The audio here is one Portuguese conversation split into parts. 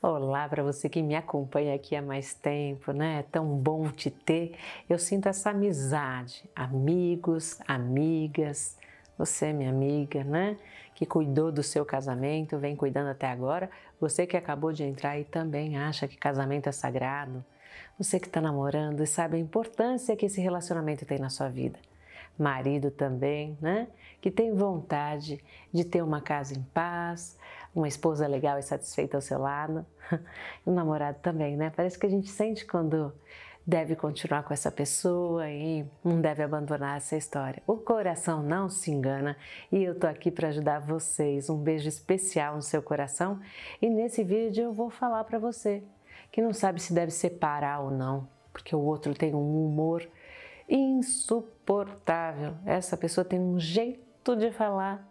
Olá para você que me acompanha aqui há mais tempo, né? É tão bom te ter. Eu sinto essa amizade, amigos, amigas. Você, é minha amiga, né? Que cuidou do seu casamento, vem cuidando até agora. Você que acabou de entrar e também acha que casamento é sagrado. Você que está namorando e sabe a importância que esse relacionamento tem na sua vida marido também, né? Que tem vontade de ter uma casa em paz, uma esposa legal e satisfeita ao seu lado, um namorado também, né? Parece que a gente sente quando deve continuar com essa pessoa e não deve abandonar essa história. O coração não se engana e eu tô aqui para ajudar vocês. Um beijo especial no seu coração e nesse vídeo eu vou falar para você que não sabe se deve separar ou não, porque o outro tem um humor insuportável. Essa pessoa tem um jeito de falar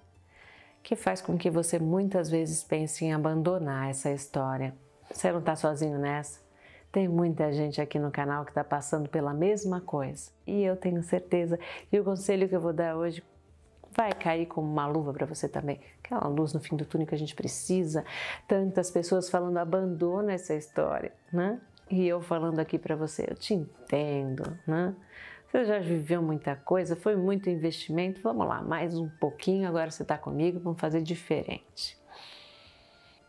que faz com que você muitas vezes pense em abandonar essa história. Você não está sozinho nessa? Tem muita gente aqui no canal que está passando pela mesma coisa. E eu tenho certeza que o conselho que eu vou dar hoje vai cair como uma luva para você também. Aquela luz no fim do túnel que a gente precisa. Tantas pessoas falando abandona essa história, né? E eu falando aqui para você, eu te entendo, né? Você já viveu muita coisa, foi muito investimento, vamos lá, mais um pouquinho, agora você está comigo, vamos fazer diferente.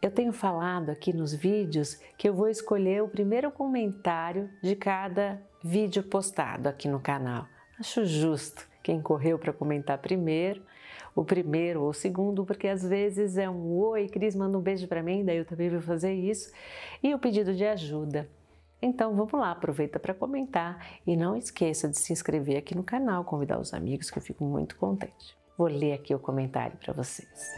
Eu tenho falado aqui nos vídeos que eu vou escolher o primeiro comentário de cada vídeo postado aqui no canal. Acho justo quem correu para comentar primeiro, o primeiro ou o segundo, porque às vezes é um oi, Cris, manda um beijo para mim, daí eu também vou fazer isso, e o pedido de ajuda. Então vamos lá, aproveita para comentar e não esqueça de se inscrever aqui no canal, convidar os amigos que eu fico muito contente. Vou ler aqui o comentário para vocês.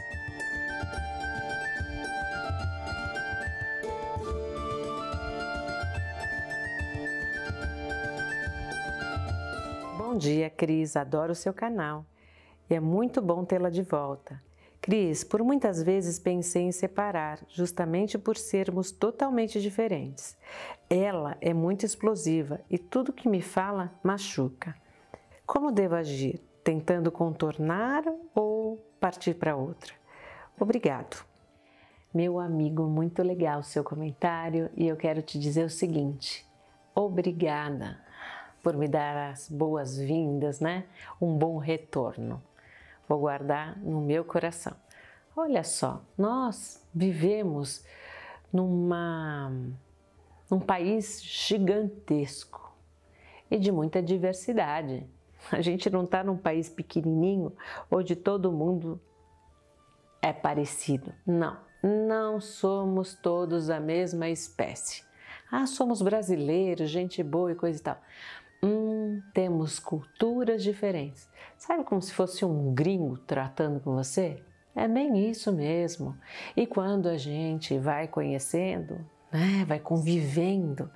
Bom dia, Cris, adoro o seu canal e é muito bom tê-la de volta. Cris, por muitas vezes pensei em separar, justamente por sermos totalmente diferentes. Ela é muito explosiva e tudo que me fala machuca. Como devo agir? Tentando contornar ou partir para outra? Obrigado. Meu amigo, muito legal o seu comentário e eu quero te dizer o seguinte: obrigada por me dar as boas-vindas, né? Um bom retorno vou guardar no meu coração. Olha só, nós vivemos numa, num país gigantesco e de muita diversidade. A gente não está num país pequenininho onde todo mundo é parecido. Não, não somos todos a mesma espécie. Ah, somos brasileiros, gente boa e coisa e tal. Hum, temos culturas diferentes. Sabe como se fosse um gringo tratando com você? É bem isso mesmo. E quando a gente vai conhecendo, né, vai convivendo,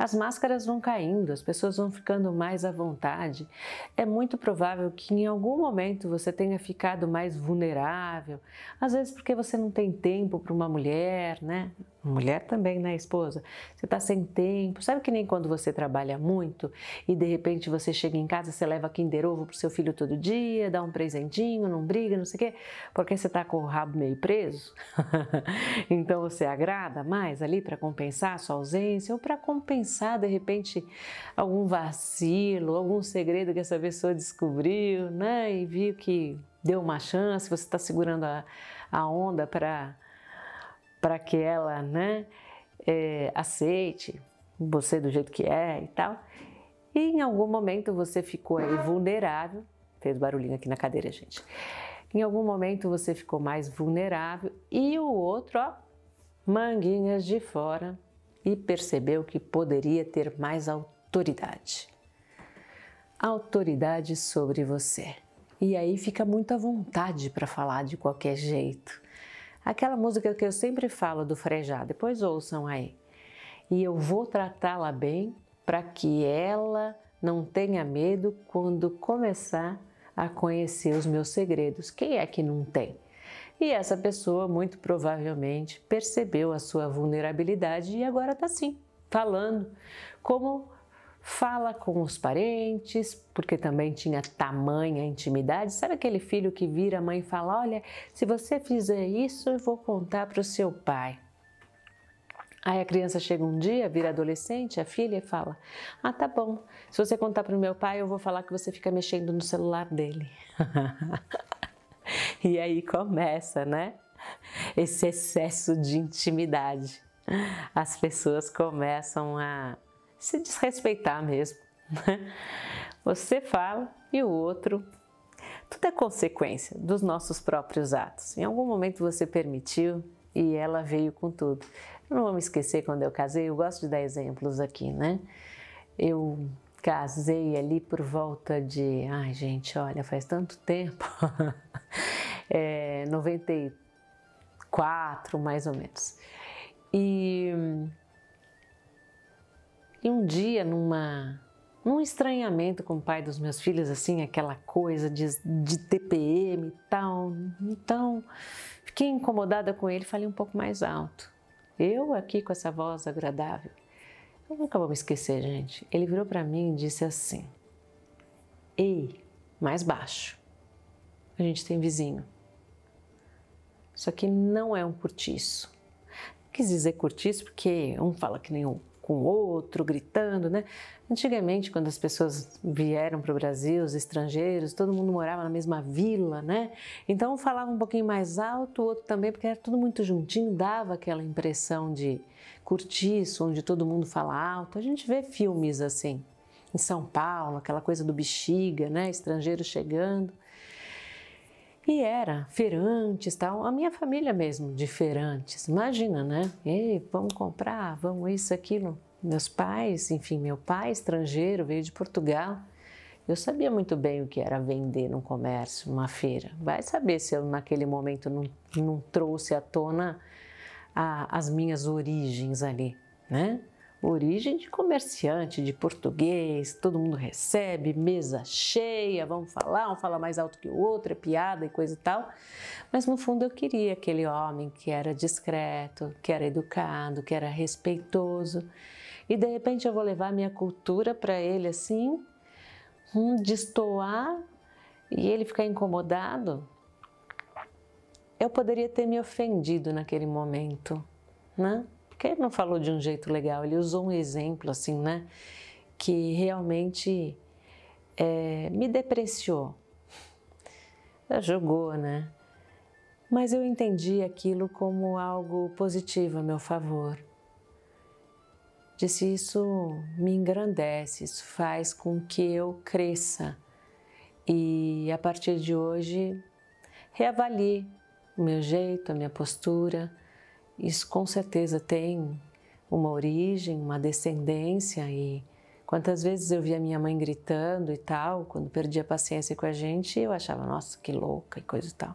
as máscaras vão caindo, as pessoas vão ficando mais à vontade. É muito provável que em algum momento você tenha ficado mais vulnerável, às vezes porque você não tem tempo para uma mulher, né? Mulher também, né, esposa? Você está sem tempo. Sabe que nem quando você trabalha muito e de repente você chega em casa, você leva Kinder Ovo para seu filho todo dia, dá um presentinho, não briga, não sei o quê, porque você está com o rabo meio preso? então você agrada mais ali para compensar a sua ausência ou para compensar pensar de repente algum vacilo, algum segredo que essa pessoa descobriu, né? E viu que deu uma chance, você está segurando a, a onda para para que ela, né, é, aceite você do jeito que é e tal. E em algum momento você ficou aí vulnerável, fez barulhinho aqui na cadeira, gente. Em algum momento você ficou mais vulnerável e o outro, ó, manguinhas de fora, e percebeu que poderia ter mais autoridade. Autoridade sobre você. E aí fica muito à vontade para falar de qualquer jeito. Aquela música que eu sempre falo do Frejá, depois ouçam aí. E eu vou tratá-la bem para que ela não tenha medo quando começar a conhecer os meus segredos. Quem é que não tem? E essa pessoa muito provavelmente percebeu a sua vulnerabilidade e agora está sim, falando como fala com os parentes, porque também tinha tamanha intimidade. Sabe aquele filho que vira a mãe e fala: Olha, se você fizer isso, eu vou contar para o seu pai. Aí a criança chega um dia, vira adolescente, a filha, e fala: Ah, tá bom, se você contar para o meu pai, eu vou falar que você fica mexendo no celular dele. E aí começa, né? Esse excesso de intimidade. As pessoas começam a se desrespeitar mesmo. Você fala e o outro. Tudo é consequência dos nossos próprios atos. Em algum momento você permitiu e ela veio com tudo. Eu não vou me esquecer quando eu casei, eu gosto de dar exemplos aqui, né? Eu casei ali por volta de. Ai, gente, olha, faz tanto tempo. é, 94, mais ou menos. E, e um dia, numa, num estranhamento com o pai dos meus filhos, assim, aquela coisa de, de TPM e tal, então fiquei incomodada com ele, falei um pouco mais alto. Eu aqui com essa voz agradável. Eu nunca vou me esquecer, gente. Ele virou para mim e disse assim: Ei, mais baixo. A gente tem vizinho. Isso aqui não é um cortiço. Quis dizer cortiço porque um fala que nem com o outro, gritando, né? Antigamente, quando as pessoas vieram para o Brasil, os estrangeiros, todo mundo morava na mesma vila, né? Então um falava um pouquinho mais alto, o outro também, porque era tudo muito juntinho, dava aquela impressão de cortiço, onde todo mundo fala alto. A gente vê filmes assim, em São Paulo, aquela coisa do bexiga, né? Estrangeiro chegando. E era feirantes, tal, a minha família mesmo de feirantes. Imagina, né? Ei, vamos comprar, vamos isso, aquilo. Meus pais, enfim, meu pai estrangeiro veio de Portugal. Eu sabia muito bem o que era vender num comércio, numa feira. Vai saber se eu naquele momento não, não trouxe à tona a, as minhas origens ali, né? origem de comerciante, de português, todo mundo recebe, mesa cheia, vamos falar, um fala mais alto que o outro, é piada e coisa e tal. Mas no fundo eu queria aquele homem que era discreto, que era educado, que era respeitoso. E de repente eu vou levar minha cultura para ele assim, um destoar e ele ficar incomodado. Eu poderia ter me ofendido naquele momento, né? porque ele não falou de um jeito legal, ele usou um exemplo assim, né? Que realmente é, me depreciou. Ela jogou, né? Mas eu entendi aquilo como algo positivo a meu favor. Disse: Isso me engrandece, isso faz com que eu cresça. E a partir de hoje, reavalie o meu jeito, a minha postura, isso com certeza tem uma origem, uma descendência e quantas vezes eu via minha mãe gritando e tal, quando perdia paciência com a gente, eu achava, nossa, que louca e coisa e tal.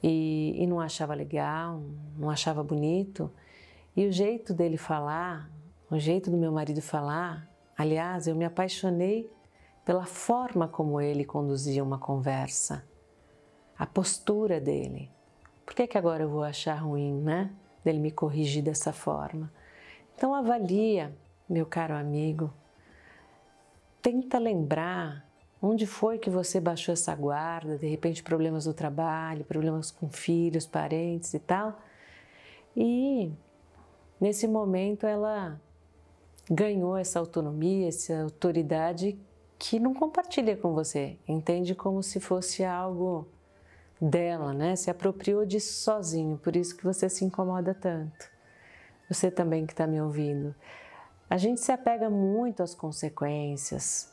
E, e não achava legal, não achava bonito. E o jeito dele falar, o jeito do meu marido falar, aliás, eu me apaixonei pela forma como ele conduzia uma conversa, a postura dele. Por que, que agora eu vou achar ruim, né? Dele me corrigir dessa forma. Então avalia, meu caro amigo. Tenta lembrar onde foi que você baixou essa guarda, de repente problemas do trabalho, problemas com filhos, parentes e tal. E nesse momento ela ganhou essa autonomia, essa autoridade que não compartilha com você, entende como se fosse algo dela, né? Se apropriou disso sozinho, por isso que você se incomoda tanto. Você também que está me ouvindo. A gente se apega muito às consequências,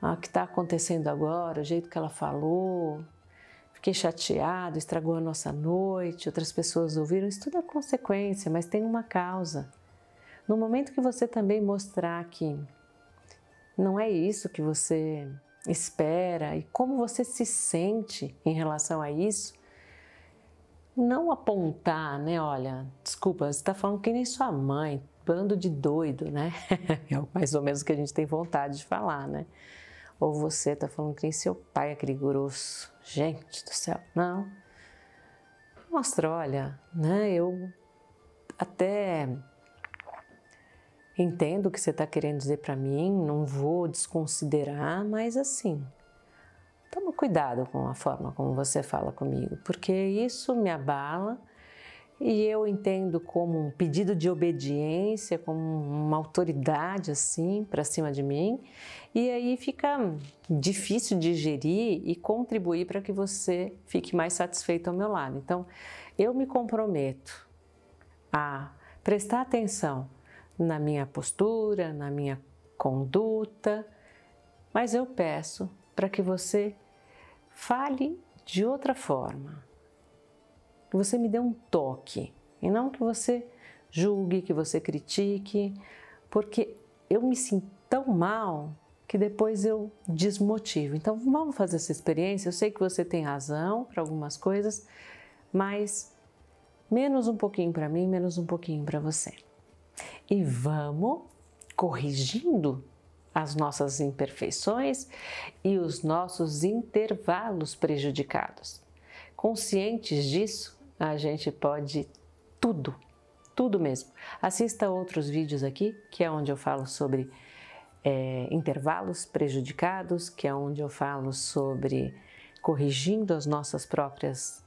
ao que está acontecendo agora, o jeito que ela falou, fiquei chateado, estragou a nossa noite, outras pessoas ouviram. Isso tudo é consequência, mas tem uma causa. No momento que você também mostrar que não é isso que você espera e como você se sente em relação a isso, não apontar, né? Olha, desculpa, você está falando que nem sua mãe, bando de doido, né? é mais ou menos o que a gente tem vontade de falar, né? Ou você está falando que nem seu pai, aquele é grosso. Gente do céu, não. Mostra, olha, né? Eu até Entendo o que você está querendo dizer para mim, não vou desconsiderar, mas assim, toma cuidado com a forma como você fala comigo, porque isso me abala e eu entendo como um pedido de obediência, como uma autoridade assim para cima de mim, e aí fica difícil digerir e contribuir para que você fique mais satisfeito ao meu lado. Então, eu me comprometo a prestar atenção na minha postura, na minha conduta, mas eu peço para que você fale de outra forma, que você me dê um toque e não que você julgue, que você critique, porque eu me sinto tão mal que depois eu desmotivo. Então vamos fazer essa experiência. Eu sei que você tem razão para algumas coisas, mas menos um pouquinho para mim, menos um pouquinho para você e vamos corrigindo as nossas imperfeições e os nossos intervalos prejudicados. Conscientes disso, a gente pode tudo, tudo mesmo. Assista outros vídeos aqui, que é onde eu falo sobre é, intervalos prejudicados, que é onde eu falo sobre corrigindo as nossas próprias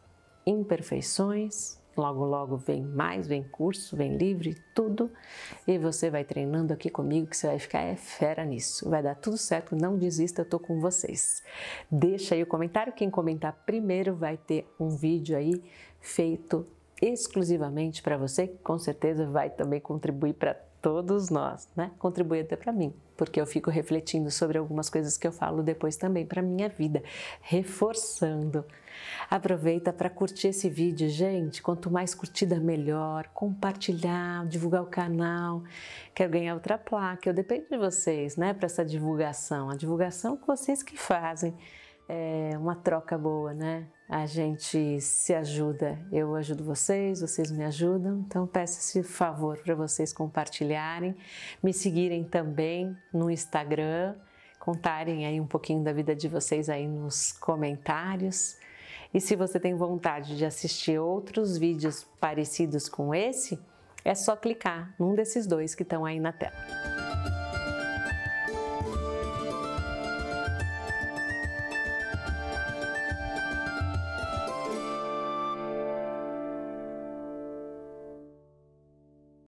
imperfeições. Logo, logo vem mais, vem curso, vem livre tudo. E você vai treinando aqui comigo que você vai ficar é fera nisso. Vai dar tudo certo, não desista, eu tô com vocês. Deixa aí o comentário, quem comentar primeiro vai ter um vídeo aí feito exclusivamente para você, que com certeza vai também contribuir para todos nós, né? Contribui até para mim, porque eu fico refletindo sobre algumas coisas que eu falo depois também para minha vida, reforçando. Aproveita para curtir esse vídeo, gente. Quanto mais curtida, melhor. Compartilhar, divulgar o canal. Quero ganhar outra placa. Eu dependo de vocês, né, para essa divulgação. A divulgação que vocês que fazem. É uma troca boa, né? a gente se ajuda. Eu ajudo vocês, vocês me ajudam. Então peço esse favor para vocês compartilharem, me seguirem também no Instagram, contarem aí um pouquinho da vida de vocês aí nos comentários. E se você tem vontade de assistir outros vídeos parecidos com esse, é só clicar num desses dois que estão aí na tela.